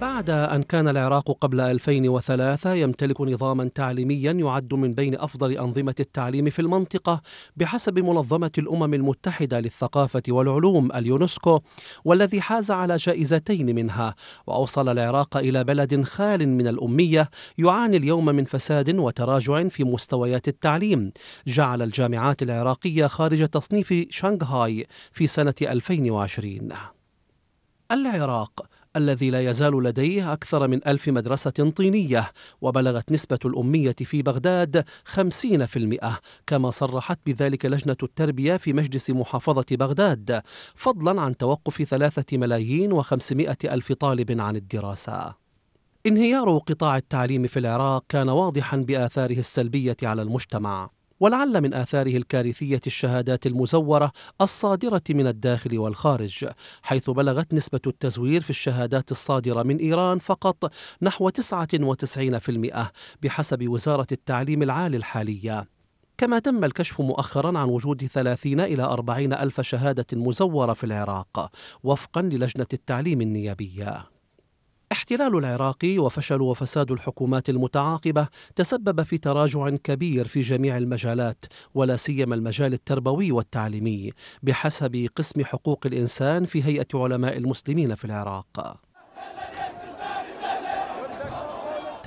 بعد أن كان العراق قبل 2003 يمتلك نظاما تعليميا يعد من بين أفضل أنظمة التعليم في المنطقة بحسب منظمة الأمم المتحدة للثقافة والعلوم اليونسكو والذي حاز على جائزتين منها وأوصل العراق إلى بلد خال من الأمية يعاني اليوم من فساد وتراجع في مستويات التعليم جعل الجامعات العراقية خارج تصنيف شنغهاي في سنة 2020 العراق الذي لا يزال لديه أكثر من ألف مدرسة طينية وبلغت نسبة الأمية في بغداد 50% كما صرحت بذلك لجنة التربية في مجلس محافظة بغداد فضلا عن توقف ثلاثة ملايين وخمسمائة ألف طالب عن الدراسة انهيار قطاع التعليم في العراق كان واضحا باثاره السلبيه على المجتمع ولعل من آثاره الكارثية الشهادات المزورة الصادرة من الداخل والخارج حيث بلغت نسبة التزوير في الشهادات الصادرة من إيران فقط نحو 99% بحسب وزارة التعليم العالي الحالية كما تم الكشف مؤخرا عن وجود 30 إلى 40 ألف شهادة مزورة في العراق وفقا للجنة التعليم النيابية احتلال العراق وفشل وفساد الحكومات المتعاقبه تسبب في تراجع كبير في جميع المجالات ولا سيما المجال التربوي والتعليمي بحسب قسم حقوق الانسان في هيئه علماء المسلمين في العراق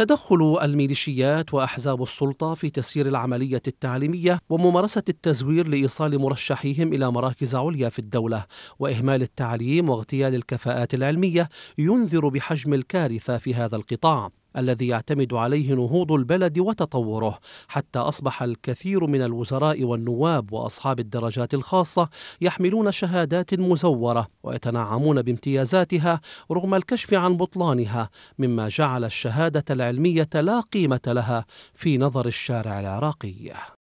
تدخل الميليشيات واحزاب السلطه في تسيير العمليه التعليميه وممارسه التزوير لايصال مرشحيهم الى مراكز عليا في الدوله واهمال التعليم واغتيال الكفاءات العلميه ينذر بحجم الكارثه في هذا القطاع الذي يعتمد عليه نهوض البلد وتطوره حتى اصبح الكثير من الوزراء والنواب واصحاب الدرجات الخاصه يحملون شهادات مزوره ويتنعمون بامتيازاتها رغم الكشف عن بطلانها مما جعل الشهاده العلميه لا قيمه لها في نظر الشارع العراقي